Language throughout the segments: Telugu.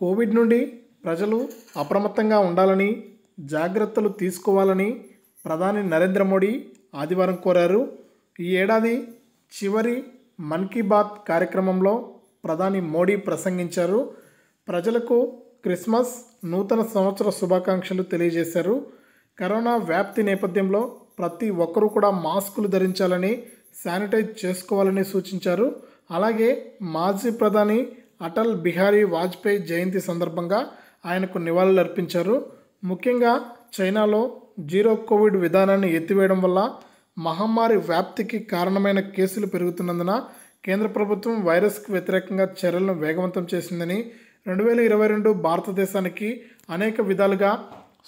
కోవిడ్ నుండి ప్రజలు అప్రమత్తంగా ఉండాలని జాగ్రత్తలు తీసుకోవాలని ప్రధాని నరేంద్ర మోడీ ఆదివారం కోరారు ఈ ఏడాది చివరి మన్ కీ బాత్ కార్యక్రమంలో ప్రధాని మోడీ ప్రసంగించారు ప్రజలకు క్రిస్మస్ నూతన సంవత్సర శుభాకాంక్షలు తెలియజేశారు కరోనా వ్యాప్తి నేపథ్యంలో ప్రతి ఒక్కరూ కూడా మాస్కులు ధరించాలని శానిటైజ్ చేసుకోవాలని సూచించారు అలాగే మాజీ ప్రధాని అటల్ బిహారీ వాజ్పేయి జయంతి సందర్భంగా ఆయనకు నివాళులర్పించారు ముఖ్యంగా చైనాలో జీరో కోవిడ్ విధానాన్ని ఎత్తివేయడం వల్ల మహమ్మారి వ్యాప్తికి కారణమైన కేసులు పెరుగుతున్నందున కేంద్ర ప్రభుత్వం వైరస్కు వ్యతిరేకంగా చర్యలను వేగవంతం చేసిందని రెండు వేల ఇరవై రెండు భారతదేశానికి అనేక విధాలుగా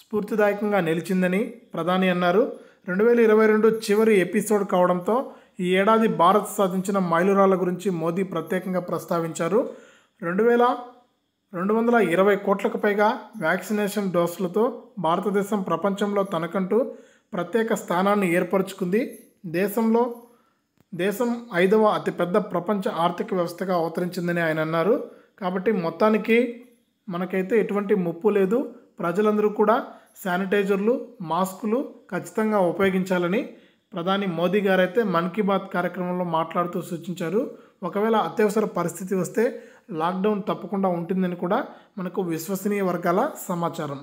స్ఫూర్తిదాయకంగా నిలిచిందని ప్రధాని అన్నారు రెండు వేల ఇరవై రెండు చివరి ఎపిసోడ్ కావడంతో ఈ ఏడాది భారత్ సాధించిన మైలురాళ్ల గురించి మోదీ ప్రత్యేకంగా ప్రస్తావించారు రెండు వేల రెండు వందల ఇరవై కోట్లకు పైగా వ్యాక్సినేషన్ డోసులతో భారతదేశం ప్రపంచంలో తనకంటూ ప్రత్యేక స్థానాన్ని ఏర్పరచుకుంది దేశంలో దేశం ఐదవ అతిపెద్ద ప్రపంచ ఆర్థిక వ్యవస్థగా అవతరించిందని ఆయన అన్నారు కాబట్టి మొత్తానికి మనకైతే ఎటువంటి ముప్పు లేదు ప్రజలందరూ కూడా శానిటైజర్లు మాస్కులు ఖచ్చితంగా ఉపయోగించాలని ప్రధాని మోదీ గారైతే మన్ కీ బాత్ కార్యక్రమంలో మాట్లాడుతూ సూచించారు ఒకవేళ అత్యవసర పరిస్థితి వస్తే లాక్డౌన్ తప్పకుండా ఉంటుందని కూడా మనకు విశ్వసనీయ వర్గాల సమాచారం